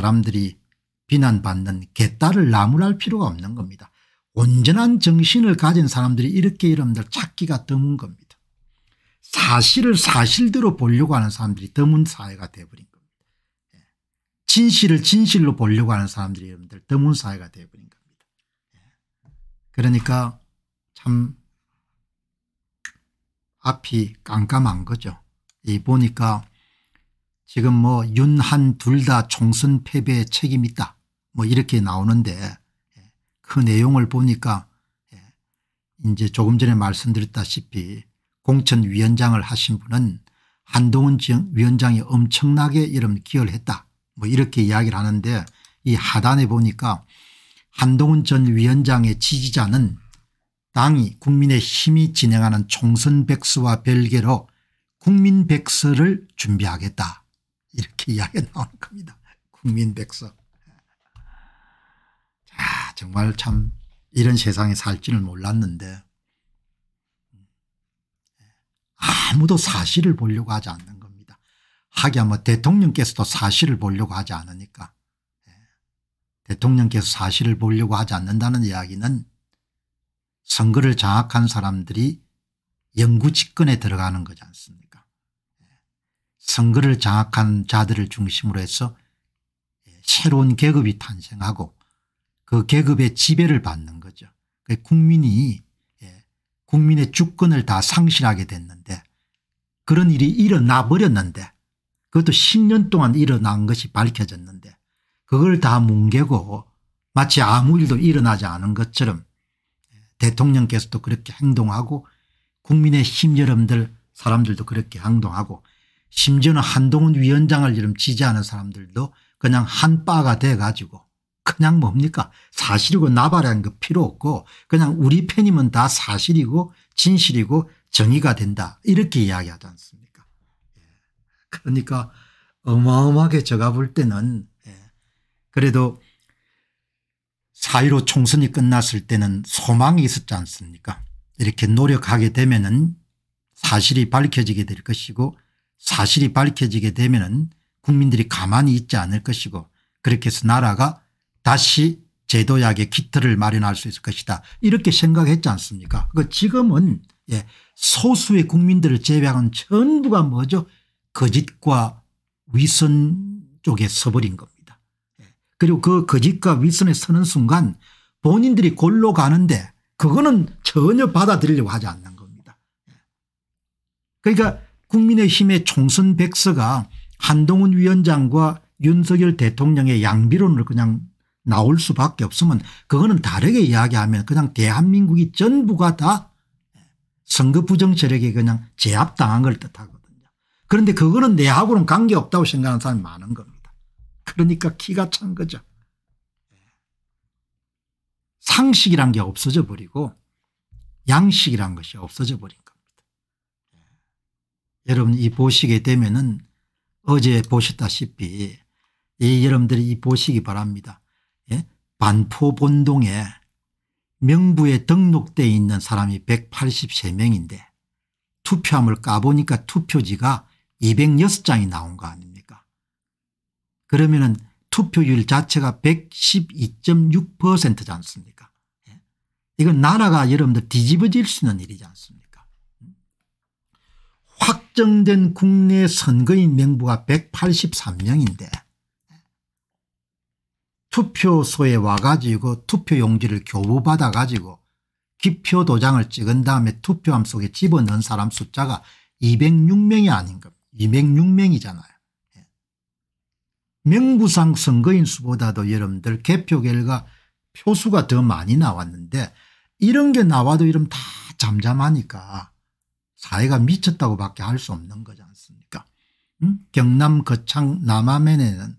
사람들이 비난받는 개딸을 나무랄 필요가 없는 겁니다. 온전한 정신을 가진 사람들이 이렇게 이름들 찾기가 드문 겁니다. 사실을 사실대로 보려고 하는 사람들이 드문 사회가 돼버린 겁니다. 예. 진실을 진실로 보려고 하는 사람들이 이름들 드문 사회가 돼버린 겁니다. 예. 그러니까 참 앞이 깜깜한 거죠. 이 보니까 지금 뭐 윤 한 둘 다 총선 패배의 책임 있다 뭐 이렇게 나오는데 예, 그 내용을 보니까 예, 이제 조금 전에 말씀드렸다시피 공천위원장을 하신 분은 한동훈 위원장이 엄청나게 이름 기여했다 를뭐 이렇게 이야기를 하는데 이 하단에 보니까 한동훈 전 위원장의 지지자는 당이 국민의힘이 진행하는 총선 백수와 별개로 국민 백서를 준비하겠다 이렇게 이야기가 나오 겁니다. 국민 백성 자, 정말 참 이런 세상에 살지는 몰랐는데 아무도 사실을 보려고 하지 않는 겁니다. 하기야 뭐 대통령께서도 사실을 보려고 하지 않으니까 예. 대통령께서 사실을 보려고 하지 않는다는 이야기는 선거를 장악한 사람들이 영구 집권에 들어가는 거지 않습니까 선거를 장악한 자들을 중심으로 해서 새로운 계급이 탄생하고 그 계급의 지배를 받는 거죠. 그 국민이 예, 국민의 주권을 다 상실하게 됐는데 그런 일이 일어나 버렸는데 그것도 10년 동안 일어난 것이 밝혀졌는데 그걸 다 뭉개고 마치 아무 일도 일어나지 않은 것처럼 대통령께서도 그렇게 행동하고 국민의 힘 여러분들 사람들도 그렇게 행동하고 심지어는 한동훈 위원장을 이름 지지하는 사람들도 그냥 한바가 돼 가지고 그냥 뭡니까 사실이고 나발한 거 필요 없고 그냥 우리 팬이면 다 사실이고 진실이고 정의가 된다 이렇게 이야기하지 않습니까 예. 그러니까 어마어마하게 제가 볼 때는 예. 그래도 4.15 총선이 끝났을 때는 소망이 있었지 않습니까 이렇게 노력하게 되면 은 사실이 밝혀지게 될 것이고 사실이 밝혀지게 되면 국민들이 가만히 있지 않을 것이고 그렇게 해서 나라가 다시 제도약의 기틀을 마련할 수 있을 것이다 이렇게 생각했지 않습니까 그 지금은 예, 소수의 국민들을 제외한 전부가 뭐죠 거짓과 위선 쪽에 서버린 겁니다 예. 그리고 그 거짓과 위선에 서는 순간 본인들이 골로 가는데 그거는 전혀 받아들이려고 하지 않는 겁니다 예. 그러니까 국민의힘의 총선 백서가 한동훈 위원장과 윤석열 대통령의 양비론을 그냥 나올 수밖에 없으면 그거는 다르게 이야기하면 그냥 대한민국이 전부가 다 선거 부정 세력에 그냥 제압당한 걸 뜻하거든요. 그런데 그거는 내하고는 관계없다고 생각하는 사람이 많은 겁니다. 그러니까 키가 찬 거죠. 상식이란 게 없어져 버리고 양식이란 것이 없어져 버린 거 여러분 이 보시게 되면은 어제 보셨다시피 이 여러분들이 이 보시기 바랍니다. 예? 반포본동에 명부에 등록돼 있는 사람이 183명인데 투표함을 까보니까 투표지가 206장이 나온 거 아닙니까 그러면은 투표율 자체가 112.6%지 않습니까 예? 이건 나라가 여러분들 뒤집어질 수 있는 일이지 않습니까 확정된 국내 선거인 명부가 183명인데 투표소에 와가지고 투표용지를 교부받아가지고 기표 도장을 찍은 다음에 투표함 속에 집어넣은 사람 숫자가 206명이 아닌 겁 206명이잖아요. 예. 명부상 선거인 수보다도 여러분들 개표 결과 표수가 더 많이 나왔는데 이런 게 나와도 이러면 다 잠잠하니까 사회가 미쳤다고밖에 할 수 없는 거지 않습니까 음? 경남 거창 남하면에는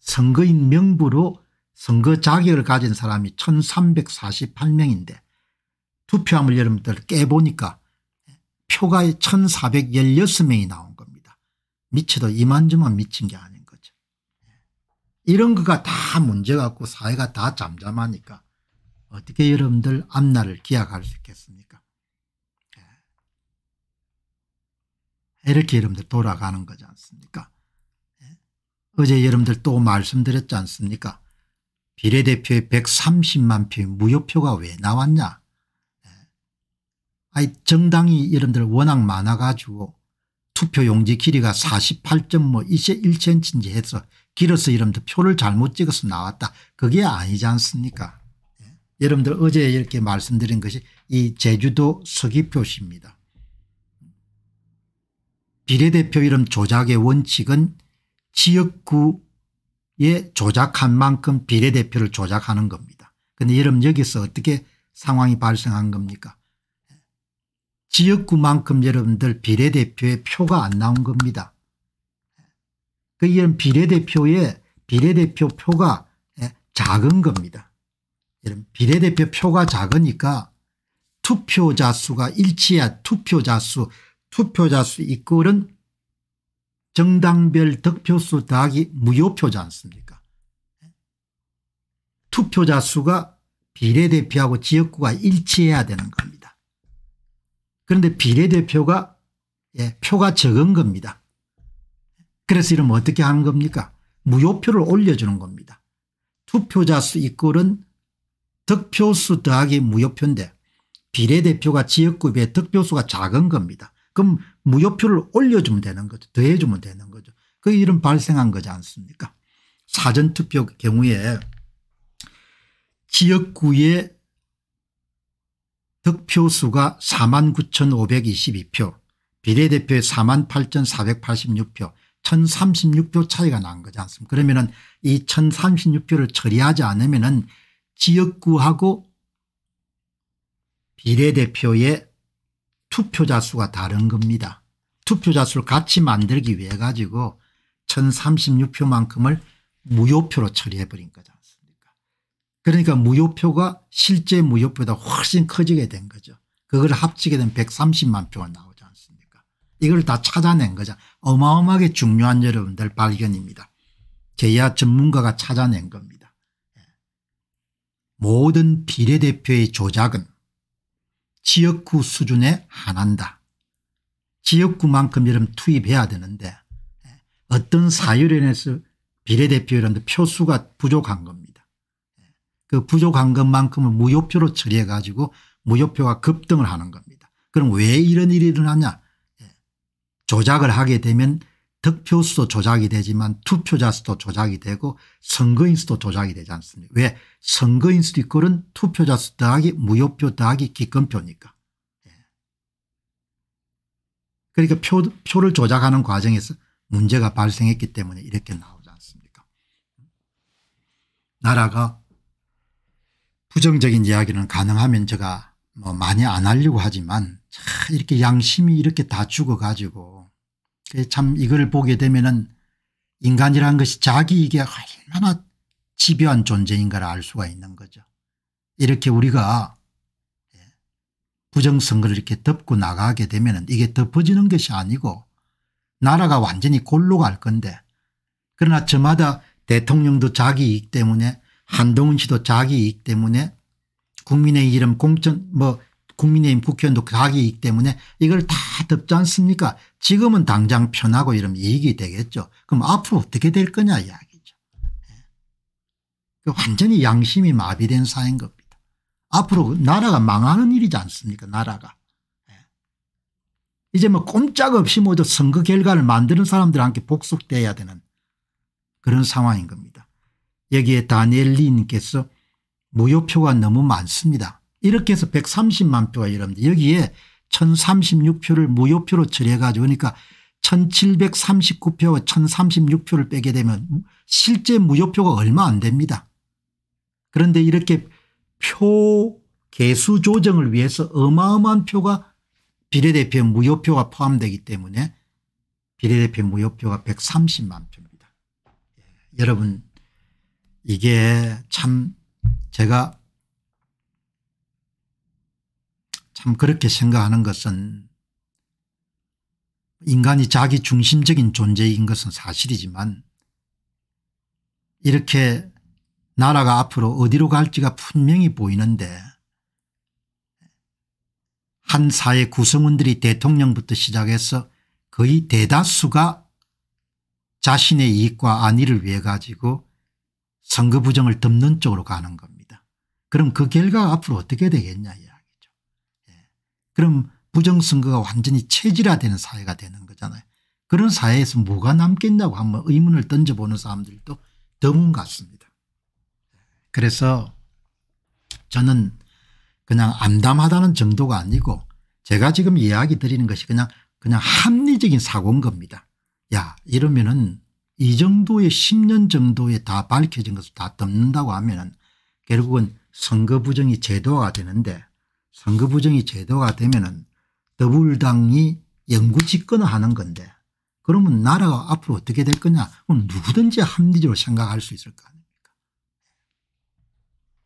선거인 명부로 선거 자격을 가진 사람이 1348명인데 투표함을 여러분들 깨보니까 표가 1416명이 나온 겁니다. 미쳐도 이만저만 미친 게 아닌 거죠. 이런 거가 다 문제 같고 사회가 다 잠잠하니까 어떻게 여러분들 앞날을 기약할 수 있겠습니까 이렇게 여러분들 돌아가는 거지 않습니까? 예? 어제 여러분들 또 말씀드렸지 않습니까? 비례대표의 130만 표의 무효표가 왜 나왔냐? 예? 아이 정당이 여러분들 워낙 많아가지고 투표용지 길이가 4 8 1cm인지 해서 길어서 여러분들 표를 잘못 찍어서 나왔다. 그게 아니지 않습니까? 예? 여러분들 어제 이렇게 말씀드린 것이 이 제주도 서귀표시입니다. 비례대표 이름 조작의 원칙은 지역구에 조작한 만큼 비례대표를 조작하는 겁니다. 그런데 여러분 여기서 어떻게 상황이 발생한 겁니까 지역구만큼 여러분들 비례대표의 표가 안 나온 겁니다. 그 이런 비례대표의 비례대표 표가 예, 작은 겁니다. 이런 비례대표 표가 작으니까 투표자 수가 일치야 투표자 수 투표자 수 이끌은 정당별 득표수 더하기 무효표지 않습니까 투표자 수가 비례대표하고 지역구가 일치해야 되는 겁니다. 그런데 비례대표가 예, 표가 적은 겁니다. 그래서 이러면 어떻게 하는 겁니까 무효표를 올려주는 겁니다. 투표자 수 이꼴은 득표수 더하기 무효표인데 비례대표가 지역구에 득표수가 작은 겁니다. 그럼 무효표를 올려주면 되는 거죠. 더해주면 되는 거죠. 그 일은 발생한 거지 않습니까 사전투표 경우에 지역구의 득표수가 4만 9,522표 비례대표의 4만 8,486표 1036표 차이가 난 거지 않습니까 그러면 은이 1036표를 처리하지 않으면 은 지역구하고 비례대표의 투표자 수가 다른 겁니다. 투표자 수를 같이 만들기 위해 가지고 1036표만큼을 무효표로 처리해버린 거지 않습니까 그러니까 무효표가 실제 무효표보다 훨씬 커지게 된 거죠. 그걸 합치게 되면 130만 표가 나오지 않습니까 이걸 다 찾아낸 거죠. 어마어마하게 중요한 여러분들 발견입니다. 제야 전문가가 찾아낸 겁니다. 예. 모든 비례대표의 조작은 지역구 수준에 한한다. 지역구만큼 이름 투입해야 되는데 어떤 사유련에서 비례대표 이런 표수가 부족한 겁니다. 그 부족한 것만큼을 무효표로 처리해 가지고 무효표가 급등을 하는 겁니다. 그럼 왜 이런 일이 일어나냐 조작을 하게 되면 득표수도 조작이 되지만 투표자 수도 조작이 되고 선거인 수도 조작이 되지 않습니까 왜 선거인 수 뒷골은 투표자 수 더하기 무효표 더하기 기권표니까 예. 그러니까 표, 표를 조작하는 과정에서 문제가 발생했기 때문에 이렇게 나오지 않습니까 나라가 부정적인 이야기는 가능하면 제가 뭐 많이 안 하려고 하지만 이렇게 양심이 이렇게 다 죽어가지고 예, 참 이걸 보게 되면은 인간이라는 것이 자기에게 얼마나 집요한 존재인가를 알 수가 있는 거죠. 이렇게 우리가 예, 부정선거를 이렇게 덮고 나가게 되면 이게 덮어지는 것이 아니고 나라가 완전히 골로 갈 건데 그러나 저마다 대통령도 자기 이익 때문에 한동훈 씨도 자기 이익 때문에 국민의 이름 공천 뭐 국민의힘 국회의원도 자기 이익 때문에 이걸 다 덮지 않습니까 지금은 당장 편하고 이러면 이익이 되겠죠. 그럼 앞으로 어떻게 될 거냐 이야기죠. 예. 그 완전히 양심이 마비된 사인 겁니다. 앞으로 나라가 망하는 일이지 않습니까 나라가. 예. 이제 뭐 꼼짝없이 뭐저 선거 결과를 만드는 사람들한테 복속돼야 되는 그런 상황인 겁니다. 여기에 다니엘 리님께서 무효표가 너무 많습니다. 이렇게 해서 130만 표가 이럽니다. 여기에 1036표를 무효표로 처리해 가지고 그러니까 1739표와 1036표를 빼게 되면 실제 무효표가 얼마 안 됩니다. 그런데 이렇게 표 개수 조정을 위해서 어마어마한 표가 비례대표 무효표가 포함되기 때문에 비례대표 무효표가 130만 표입니다. 예, 여러분 이게 참 제가 참 그렇게 생각하는 것은 인간이 자기 중심적인 존재인 것은 사실이지만 이렇게 나라가 앞으로 어디로 갈지가 분명히 보이는데 한 사회 구성원들이 대통령부터 시작해서 거의 대다수가 자신의 이익과 안위를 위해 가지고 선거 부정을 덮는 쪽으로 가는 겁니다. 그럼 그 결과가 앞으로 어떻게 되겠냐 그럼 부정선거가 완전히 체질화되는 사회가 되는 거잖아요. 그런 사회에서 뭐가 남겠냐고 한번 의문을 던져보는 사람들도 드문 같습니다. 그래서 저는 그냥 암담하다는 정도가 아니고 제가 지금 이야기 드리는 것이 그냥 그냥 합리적인 사고인 겁니다. 야 이러면은 이 정도의 10년 정도에 다 밝혀진 것을 다 덮는다고 하면은 결국은 선거 부정이 제도화가 되는데 선거부정이 제도가 되면은 더불당이 영구 집권을 하는 건데 그러면 나라가 앞으로 어떻게 될 거냐 그럼 누구든지 합리적으로 생각할 수 있을 거 아니에요.